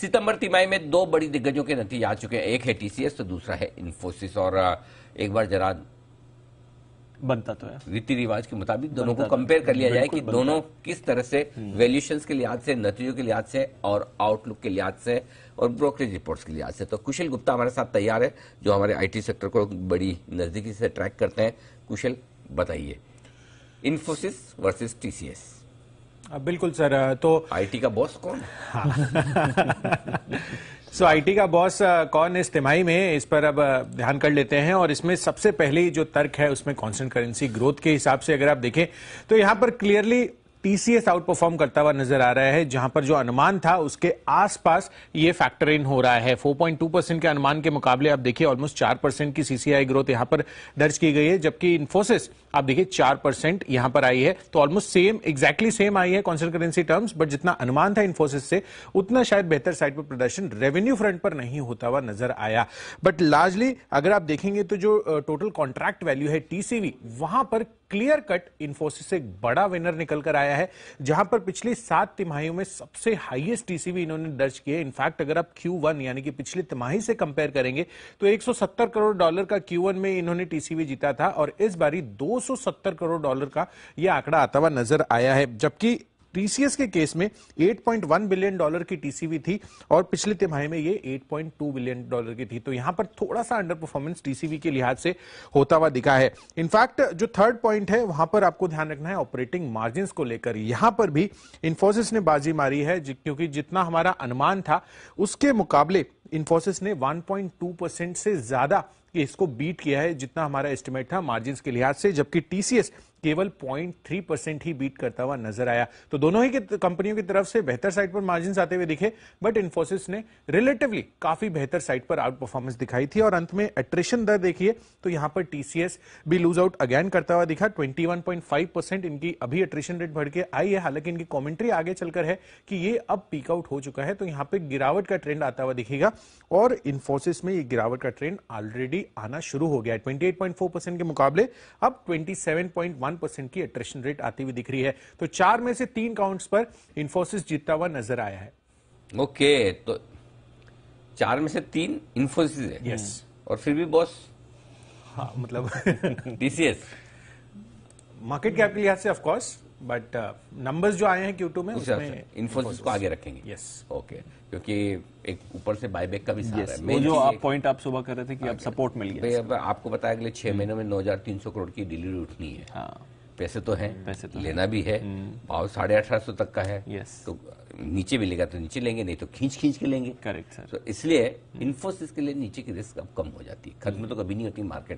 सितंबर तिमाही में दो बड़ी दिग्गजों के नतीजे आ चुके हैं एक है टीसीएस तो दूसरा है इन्फोसिस और एक बार जरा बनता तो है रीति रिवाज के मुताबिक दोनों को कंपेयर तो कर लिया जाए कि दोनों किस तरह से वैल्यूशन हम्म। के लिहाज से नतीजों के लिहाज से और आउटलुक के लिहाज से और ब्रोकरेज रिपोर्ट्स के लिहाज से तो कुशल गुप्ता हमारे साथ तैयार है जो हमारे आईटी सेक्टर को बड़ी नजदीकी से ट्रैक करते हैं कुशल बताइए इन्फोसिस वर्सेस टीसीएस हाँ, बिल्कुल सर तो आईटी का बॉस कौन सो आईटी का बॉस कौन इस तिमाही में इस पर अब ध्यान कर लेते हैं और इसमें सबसे पहले जो तर्क है उसमें कॉन्स्टेंट करेंसी ग्रोथ के हिसाब से अगर आप देखें तो यहां पर क्लियरली टीसीएस आउट परफॉर्म करता हुआ नजर आ रहा है जहां पर जो अनुमान था उसके आसपास ये फैक्टर इन हो रहा है 4.2 परसेंट के अनुमान के मुकाबले आप देखिए ऑलमोस्ट 4 परसेंट की सीसीआई ग्रोथ यहां पर दर्ज की गई है जबकि इन्फोसिस आप देखिए 4 परसेंट यहां पर आई है तो ऑलमोस्ट सेम एग्जैक्टली सेम आई है कॉन्स्टेंट करेंसी टर्म्स बट जितना अनुमान था इन्फोसिस से उतना शायद बेहतर साइड पर प्रदर्शन रेवेन्यू फ्रंट पर नहीं होता हुआ नजर आया बट लार्जली अगर आप देखेंगे तो जो टोटल कॉन्ट्रैक्ट वैल्यू है टीसीवी वहां पर क्लियर कट इन्फोसिस एक बड़ा विनर निकल कर आया है जहां पर पिछली सात तिमाहियों में सबसे हाईएस्ट टीसीवी इन्होंने दर्ज किए इनफैक्ट अगर आप Q1 यानी कि पिछली तिमाही से कंपेयर करेंगे तो 170 करोड़ डॉलर का Q1 में इन्होंने टीसीवी जीता था और इस बारी 270 करोड़ डॉलर का यह आंकड़ा आता हुआ नजर आया है जबकि टीसीएस के केस में 8.1 बिलियन डॉलर की टीसीवी थी और पिछले तिमाही में ये 8.2 बिलियन डॉलर की थी तो यहां पर थोड़ा सा अंडर परफॉर्मेंस टीसीवी के लिहाज से होता हुआ दिखा है इनफैक्ट जो थर्ड पॉइंट है वहां पर आपको ध्यान रखना है ऑपरेटिंग मार्जिन को लेकर यहां पर भी इन्फोसिस ने बाजी मारी है क्योंकि जितना हमारा अनुमान था उसके मुकाबले इन्फोसिस ने वन परसेंट से ज्यादा कि इसको बीट किया है जितना हमारा एस्टिमेट था मार्जिन के लिहाज से जबकि टीसीएस केवल 0.3 परसेंट ही बीट करता हुआ नजर आया तो दोनों ही कंपनियों की तरफ से बेहतर साइड पर मार्जिन आते हुए दिखे बट इन्फोसिस ने रिलेटिवली काफी बेहतर साइड पर आउट परफॉर्मेंस दिखाई थी और अंत में एट्रेशन दर देखिए तो यहां पर टीसीएस भी लूज आउट अगेन करता हुआ दिखा ट्वेंटी परसेंट इनकी अभी एट्रेशन रेट बढ़ के आई है हालांकि इनकी कॉमेंट्री आगे चलकर है कि ये अब पीकआउट हो चुका है तो यहां पर गिरावट का ट्रेंड आता हुआ दिखेगा और इन्फोसिस में ये गिरावट का ट्रेंड ऑलरेडी रिकवरी आना शुरू हो गया है 28.4 परसेंट के मुकाबले अब 27.1 परसेंट की अट्रेशन रेट आती हुई दिख रही है तो चार में से तीन काउंट्स पर इन्फोसिस जीतता हुआ नजर आया है ओके okay, तो चार में से तीन इन्फोसिस है yes. और फिर भी बॉस हाँ मतलब टीसीएस मार्केट कैप के लिहाज से ऑफकोर्स बट नंबर्स uh, जो आए हैं क्यू टू में इन्फोसिस अच्छा, अच्छा। को आगे रखेंगे यस ओके क्योंकि एक ऊपर से बायबैक का भी सहारा है मैं जो आप पॉइंट आप सुबह कर रहे थे कि अब हाँ, सपोर्ट मिल गया तो अब आपको बताया अगले छह हम्म। महीनों में नौ हजार तीन सौ करोड़ की डिलीवरी उठनी है हाँ। पैसे तो हैं पैसे तो लेना भी है हम्म। भाव साढ़े अठारह सौ तक का है yes. तो नीचे मिलेगा तो नीचे लेंगे नहीं तो खींच खींच के लेंगे करेक्ट सर तो इसलिए इन्फोसिस हम्म। के लिए नीचे की रिस्क अब कम हो जाती है खत्म तो कभी नहीं होती मार्केट